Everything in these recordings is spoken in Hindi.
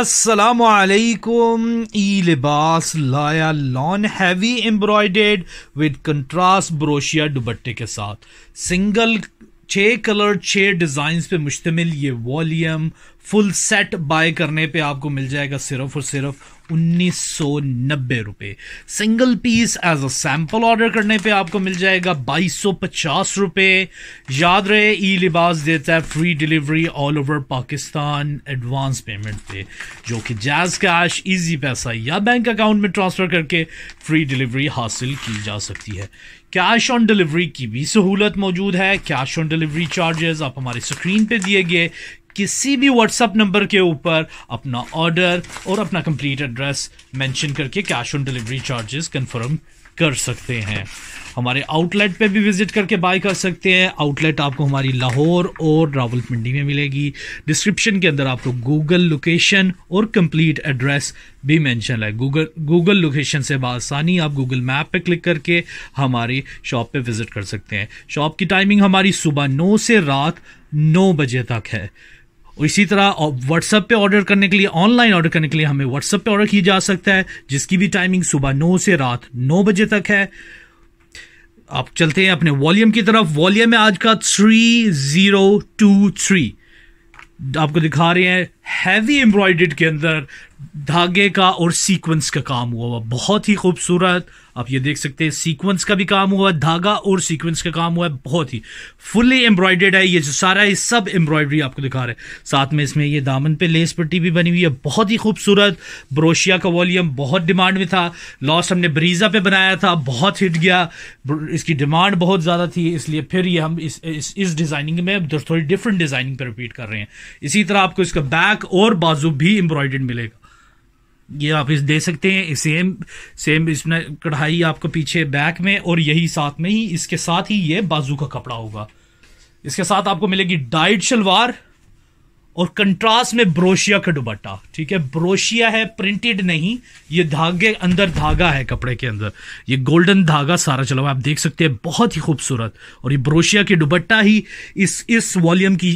Assalamualaikum. ई लिबास लाया lawn heavy embroidered with contrast ब्रोशिया दुबट्टे के साथ सिंगल छः कलर छः डिज़ाइंस पे मुश्तमिल ये वॉल्यूम फुल सेट बाय करने पे आपको मिल जाएगा सिर्फ और सिर्फ उन्नीस सौ नब्बे रुपये single piece as a sample order करने पे आपको मिल जाएगा बाईस सौ पचास रुपये याद रहे ई लिबास देता है free delivery all over Pakistan advance payment पे जो कि जैज कैश इजी पैसा या बैंक अकाउंट में ट्रांसफ़र करके फ्री डिलीवरी हासिल की जा सकती है कैश ऑन डिलीवरी की भी सहूलत मौजूद है कैश ऑन डिलीवरी चार्जेस आप हमारे स्क्रीन पे दिए गए किसी भी व्हाट्सअप नंबर के ऊपर अपना ऑर्डर और अपना कंप्लीट एड्रेस मेंशन करके cash on delivery charges confirm कर सकते हैं हमारे आउटलेट पे भी विजिट करके बाय कर सकते हैं आउटलेट आपको हमारी लाहौर और रावलपिंडी में मिलेगी डिस्क्रिप्शन के अंदर आपको गूगल लोकेशन और कंप्लीट एड्रेस भी मेंशन है गूगल गूगल लोकेशन से बसानी आप गूगल मैप पे क्लिक करके हमारी शॉप पे विजिट कर सकते हैं शॉप की टाइमिंग हमारी सुबह नौ से रात नौ बजे तक है इसी तरह व्हाट्सअप पे ऑर्डर करने के लिए ऑनलाइन ऑर्डर करने के लिए हमें व्हाट्सएप पे ऑर्डर किया जा सकता है जिसकी भी टाइमिंग सुबह नौ से रात नौ बजे तक है आप चलते हैं अपने वॉल्यूम की तरफ वॉल्यूम है आज का थ्री जीरो टू थ्री आपको दिखा रहे हैं हैवी एम्ब्रॉयड के अंदर धागे का और सीक्वेंस का काम हुआ हुआ बहुत ही खूबसूरत आप ये देख सकते हैं सीक्वेंस का भी काम हुआ धागा और सीक्वेंस का काम हुआ है बहुत ही फुली एम्ब्रॉयडेड है ये जो सारा है सब एम्ब्रॉयडरी आपको दिखा रहे हैं साथ में इसमें ये दामन पे लेस पट्टी भी बनी हुई है बहुत ही खूबसूरत ब्रोशिया का वॉल्यूम बहुत डिमांड में था लॉस हमने ब्रीजा पे बनाया था बहुत हिट गया इसकी डिमांड बहुत ज़्यादा थी इसलिए फिर ये हम इस इस, इस डिज़ाइनिंग में थोड़ी डिफरेंट डिज़ाइनिंग पर रिपीट कर रहे हैं इसी तरह आपको इसका बैग बैक और बाजू भी एम्ब्रॉयड मिलेगा ये आप इस दे सकते हैं सेम सेम इसमें कढ़ाई आपको पीछे बैक में और यही साथ में ही इसके साथ ही ये बाजू का कपड़ा होगा इसके साथ आपको मिलेगी डाइट शलवार और कंट्रास्ट में ब्रोशिया का दुबट्टा ठीक है ब्रोशिया है प्रिंटेड नहीं ये धागे अंदर धागा है कपड़े के अंदर ये गोल्डन धागा सारा चला हुआ आप देख सकते हैं बहुत ही खूबसूरत और ये ब्रोशिया के दुबट्टा ही इस इस वॉल्यूम की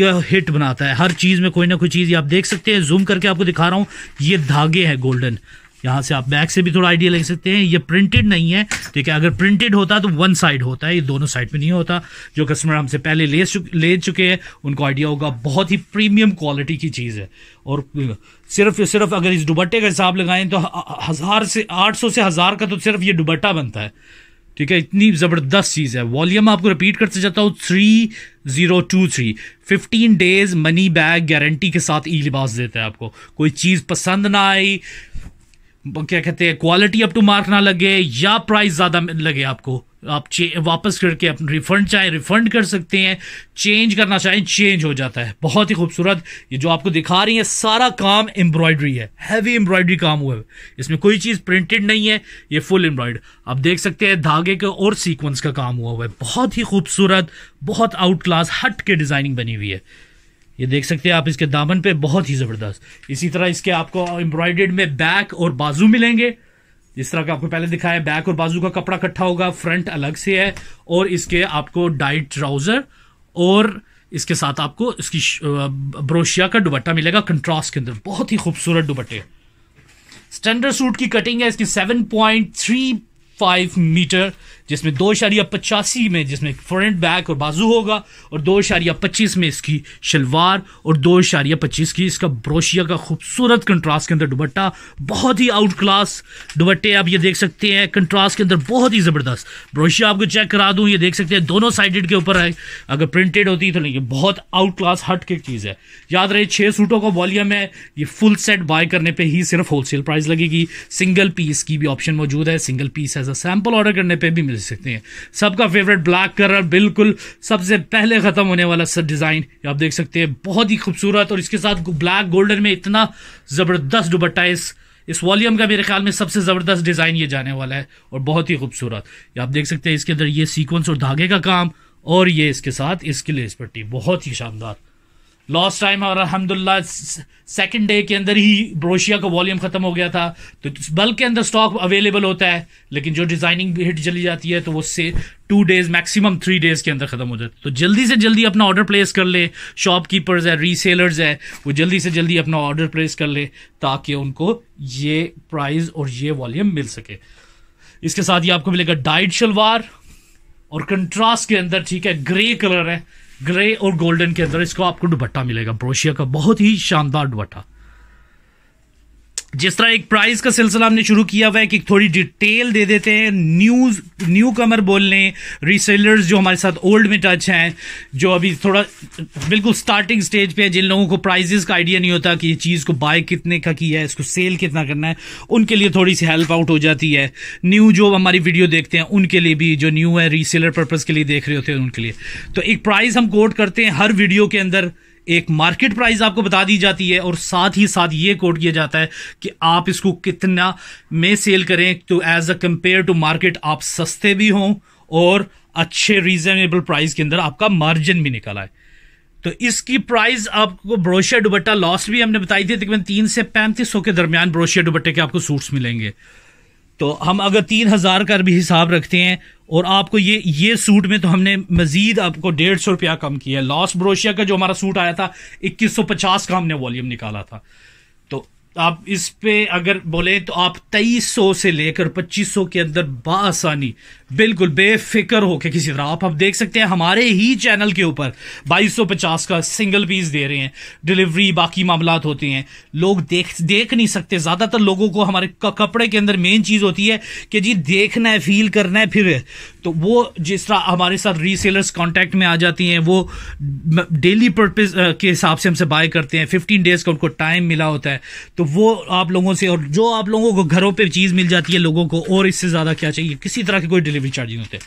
का हिट बनाता है हर चीज़ में कोई ना कोई चीज़ आप देख सकते हैं जूम करके आपको दिखा रहा हूँ ये धागे हैं गोल्डन यहाँ से आप बैक से भी थोड़ा आइडिया ले सकते हैं ये प्रिंटेड नहीं है ठीक है अगर प्रिंटेड होता तो वन साइड होता है ये दोनों साइड पे नहीं होता जो कस्टमर हमसे पहले ले चुक, ले चुके हैं उनको आइडिया होगा बहुत ही प्रीमियम क्वालिटी की चीज़ है और सिर्फ सिर्फ अगर इस दुबट्टे का हिसाब लगाएं तो हज़ार से आठ सौ से हज़ार का तो सिर्फ ये दुबट्टा बनता है ठीक है इतनी ज़बरदस्त चीज़ है वॉल्यूम आपको रिपीट करते जाता हूं three zero two three fifteen days money back guarantee के साथ ई लिबास देता है आपको कोई चीज़ पसंद ना आई क्या कहते हैं क्वालिटी अप टू मार्क ना लगे या प्राइस ज़्यादा लगे आपको आप वापस करके अपना रिफंड चाहें रिफंड कर सकते हैं चेंज करना चाहें चेंज हो जाता है बहुत ही खूबसूरत ये जो आपको दिखा रही है सारा काम एम्ब्रॉयडरी है हैवी एम्ब्रॉयडरी काम हुआ है इसमें कोई चीज़ प्रिंटेड नहीं है ये फुल एम्ब्रॉयड आप देख सकते हैं धागे का और सीक्वेंस का काम हुआ हुआ है बहुत ही खूबसूरत बहुत आउट क्लास हट के डिज़ाइनिंग बनी हुई है ये देख सकते हैं आप इसके दामन पे बहुत ही ज़बरदस्त इसी तरह इसके आपको एम्ब्रॉयडेड में बैक और बाजू मिलेंगे जिस तरह का आपको पहले दिखाया बैक और बाजू का कपड़ा इकट्ठा होगा फ्रंट अलग से है और इसके आपको डाइट ट्राउज़र और इसके साथ आपको इसकी ब्रोशिया का दुबट्टा मिलेगा कंट्रास्ट के अंदर बहुत ही खूबसूरत दुबट्टे स्टैंडर्ड सूट की कटिंग है इसकी 7.35 मीटर जिसमें दो इशारिया पचासी में जिसमें फ्रंट बैक और बाजू होगा और दो इशारिया पच्चीस में इसकी शलवार और दो इशारिया पच्चीस की इसका ब्रोशिया का खूबसूरत कंट्रास्ट के अंदर दुबट्टा बहुत ही आउट क्लास दुबट्टे आप ये देख सकते हैं कंट्रास्ट के अंदर बहुत ही ज़बरदस्त ब्रोशिया आपको चेक करा दूँ ये देख सकते हैं दोनों साइडेड के ऊपर है अगर प्रिंटेड होती तो ये बहुत आउट क्लास हट के चीज़ है याद रहे छः सूटों का वॉल्यूम है ये फुल सेट बाय करने पर ही सिर्फ होल प्राइस लगेगी सिंगल पीस की भी ऑप्शन मौजूद है single piece as a sample order करने पर भी मिल सकती हैं सबका फेवरेट ब्लैक कलर बिल्कुल सबसे पहले ख़त्म होने वाला सर डिज़ाइन आप देख सकते हैं बहुत ही खूबसूरत और इसके साथ ब्लैक गोल्डन में इतना ज़बरदस्त दुबट्टा इस इस वॉल्यूम का मेरे ख्याल में सबसे ज़बरदस्त डिज़ाइन ये जाने वाला है और बहुत ही खूबसूरत ये आप देख सकते हैं इसके अंदर ये सीक्वेंस और धागे का काम और ये इसके साथ इसके लिए इस पट्टी बहुत ही शानदार लॉस्ट टाइम और अलहमदुल्ला सेकेंड डे के अंदर ही ब्रोशिया का वॉल्यूम ख़त्म हो गया था तो बल्क के अंदर स्टॉक अवेलेबल होता है लेकिन जो डिज़ाइनिंग हिट चली जाती है तो उससे two days maximum three days के अंदर ख़त्म हो जाता है तो जल्दी से जल्दी अपना ऑर्डर प्लेस कर ले शॉपकीपर्स है रीसेलर्स है वो जल्दी से जल्दी अपना ऑर्डर प्लेस कर ले ताकि उनको ये प्राइस और ये वॉल्यूम मिल सके इसके साथ ही आपको मिलेगा डाइट शलवार और कंट्रास्ट के अंदर ठीक है ग्रे कलर है ग्रे और गोल्डन के अंदर इसको आपको दुपट्टा मिलेगा ब्रोशिया का बहुत ही शानदार दुपट्टा जिस तरह एक प्राइस का सिलसिला हमने शुरू किया हुआ है कि थोड़ी डिटेल दे देते हैं न्यूज न्यू कमर बोल लें रीसेलर्स जो हमारे साथ ओल्ड में टच हैं जो अभी थोड़ा बिल्कुल स्टार्टिंग स्टेज पे है जिन लोगों को प्राइजेस का आइडिया नहीं होता कि ये चीज़ को बाय कितने का किया है इसको सेल कितना करना है उनके लिए थोड़ी सी हेल्प आउट हो जाती है न्यू जो हमारी वीडियो देखते हैं उनके लिए भी जो न्यू है रीसेलर पर्पज़ के लिए देख रहे होते हैं उनके लिए तो एक प्राइज़ हम कोट करते हैं हर वीडियो के अंदर एक मार्केट प्राइस आपको बता दी जाती है और साथ ही साथ ये कोट किया जाता है कि आप इसको कितना में सेल करें तो as a compare to market आप सस्ते भी हों और अच्छे रीजनेबल प्राइस के अंदर आपका मार्जिन भी निकल आए तो इसकी प्राइस आपको ब्रोशिया दुबट्टा लॉस्ट भी हमने बताई थी तकरीबन तीन से पैंतीस सौ के दरमियान ब्रोशिया दुबट्टे के आपको सूट्स मिलेंगे तो हम अगर तीन हज़ार का भी हिसाब रखते हैं और आपको ये ये सूट में तो हमने मजीद आपको डेढ़ सौ रुपया कम किया है लॉस ब्रोशिया का जो हमारा सूट आया था इक्कीस सौ पचास का हमने वॉल्यूम निकाला था आप इस पे अगर बोले तो आप तेईस सौ से लेकर पच्चीस सौ के अंदर बासानी बिल्कुल बेफिक्र होके किसी तरह आप आप देख सकते हैं हमारे ही चैनल के ऊपर बाईस सौ पचास का सिंगल पीस दे रहे हैं डिलीवरी बाकी मामला होते हैं लोग देख देख नहीं सकते ज़्यादातर लोगों को हमारे कपड़े के अंदर मेन चीज़ होती है कि जी देखना है फील करना है फिर तो वो जिस तरह हमारे साथ रीसेलर्स कांटेक्ट में आ जाती हैं वो डेली पर्पज के हिसाब से हमसे बाय करते हैं फिफ्टीन डेज का उनको टाइम मिला होता है तो वो आप लोगों से और जो आप लोगों को घरों पे चीज़ मिल जाती है लोगों को और इससे ज़्यादा क्या चाहिए किसी तरह के कोई डिलीवरी चार्ज नहीं होते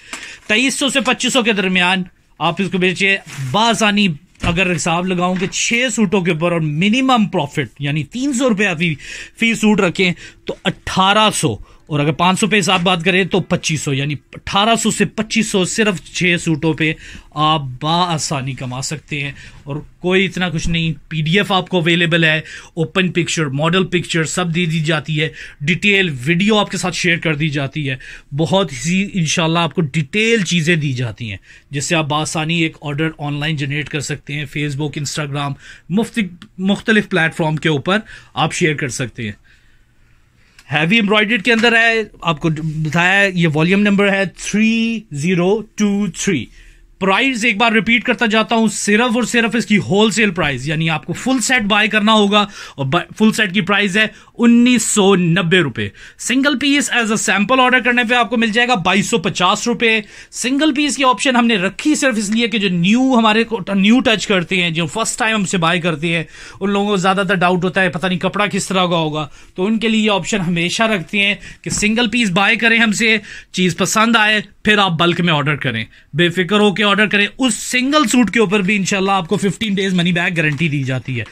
तेईस से पच्चीस के दरमियान आप इसको बेचिए बासानी अगर हिसाब लगाऊं कि छः सूटों के ऊपर और मिनिमम प्रॉफिट यानी तीन सौ रुपया फी फी सूट रखें तो अट्ठारह सौ और अगर 500 पे हिसाब बात करें तो 2500 यानी 1800 से 2500 सिर्फ छः सूटों पे आप बासानी कमा सकते हैं और कोई इतना कुछ नहीं पीडीएफ आपको अवेलेबल है ओपन पिक्चर मॉडल पिक्चर सब दे दी जाती है डिटेल वीडियो आपके साथ शेयर कर दी जाती है बहुत ही इन आपको डिटेल चीज़ें दी जाती हैं जिससे आप बासानी एक ऑर्डर ऑनलाइन जनरेट कर सकते हैं फेसबुक इंस्टाग्राम मुफ्त मुख्तलिफ प्लेटफॉर्म के ऊपर आप शेयर कर सकते हैं हैवी एम्ब्रॉयडरी के अंदर है आपको बताया ये वॉल्यूम नंबर है three zero two three price एक बार रिपीट करता जाता हूं सिर्फ और सिर्फ इसकी होलसेल प्राइस यानी आपको फुल सेट बाय करना होगा और फुल सेट की प्राइस है उन्नीस सौ नब्बे रुपए single piece as a sample order करने पे आपको मिल जाएगा बाईस सौ पचास रुपए सिंगल पीस की ऑप्शन हमने रखी सिर्फ इसलिए कि जो न्यू हमारे को न्यू टच करते हैं जो फर्स्ट टाइम हमसे बाय करते हैं उन लोगों को ज़्यादातर डाउट होता है पता नहीं कपड़ा किस तरह का होगा तो उनके लिए ऑप्शन हमेशा रखते हैं कि सिंगल पीस बाय करें हमसे चीज़ पसंद आए फिर आप बल्क में ऑर्डर करें बेफिक्र होकर ऑर्डर करें उस सिंगल सूट के ऊपर भी इनशाला आपको fifteen days money back guarantee दी जाती है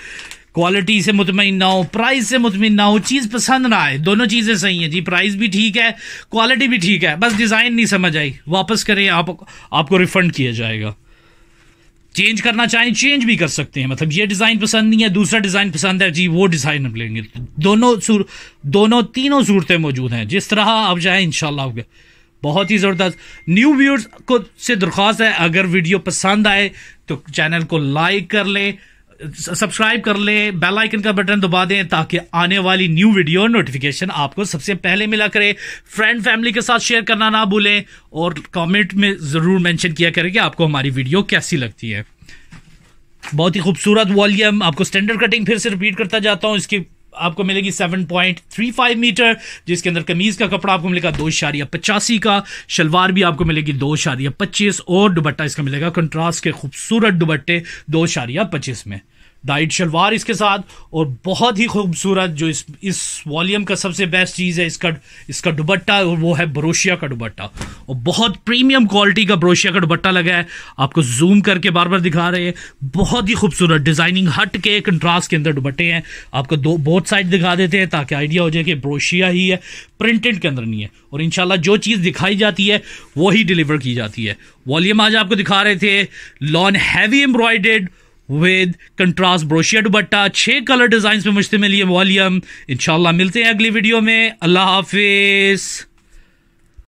क्वालिटी से मुतमिन ना हो प्राइस से मुतमिन ना हो चीज़ पसंद ना आए दोनों चीज़ें सही हैं जी प्राइस भी ठीक है क्वालिटी भी ठीक है बस डिज़ाइन नहीं समझ आई वापस करें आप, आपको रिफंड किया जाएगा चेंज करना चाहें चेंज भी कर सकते हैं मतलब ये डिज़ाइन पसंद नहीं है दूसरा डिज़ाइन पसंद है जी वो डिज़ाइन हम लेंगे दोनों सूर दोनों तीनों सूरतें मौजूद हैं जिस तरह आप जाए इन शाला बहुत ही ज़बरदस्त न्यू व्यूर्स को से दरख्वास्त है अगर वीडियो पसंद आए तो चैनल को लाइक कर लें सब्सक्राइब कर लें बेल आइकन का बटन दबा दें ताकि आने वाली न्यू वीडियो नोटिफिकेशन आपको सबसे पहले मिला करे फ्रेंड फैमिली के साथ शेयर करना ना भूलें और कमेंट में ज़रूर मेंशन किया करें कि आपको हमारी वीडियो कैसी लगती है बहुत ही खूबसूरत वॉल्यूम आपको स्टैंडर्ड कटिंग फिर से रिपीट करता जाता हूँ इसकी आपको मिलेगी 7.35 मीटर जिसके अंदर कमीज का कपड़ा आपको मिलेगा दो शारिया पचासी का शलवार भी आपको मिलेगी दो शारिया पच्चीस और दुबट्टा इसका मिलेगा कंट्रास्ट के खूबसूरत दुबट्टे दो शारिया पच्चीस में डाइट शलवार इसके साथ और बहुत ही खूबसूरत जो इस इस वॉल्यूम का सबसे बेस्ट चीज़ है इसका इसका दुबट्टा और वो है ब्रोशिया का दुबट्टा और बहुत प्रीमियम क्वालिटी का ब्रोशिया का दुबट्टा लगा है आपको जूम करके बार बार दिखा रहे हैं बहुत ही खूबसूरत डिज़ाइनिंग हट के कंट्रास्ट के अंदर दुबट्टे हैं आपको दो बोथ साइड दिखा देते हैं ताकि आइडिया हो जाए कि ब्रोशिया ही है प्रिंटेड के अंदर नहीं है और इन जो चीज़ दिखाई जाती है वही डिलीवर की जाती है वॉल्यूम आज आपको दिखा रहे थे lawn heavy embroidered with contrast ब्रोशिया दुबट्टा छह कलर डिज़ाइन में मुश्तमिल ये वॉल्यूम इंशाल्लाह मिलते हैं अगली वीडियो में अल्लाह हाफिज़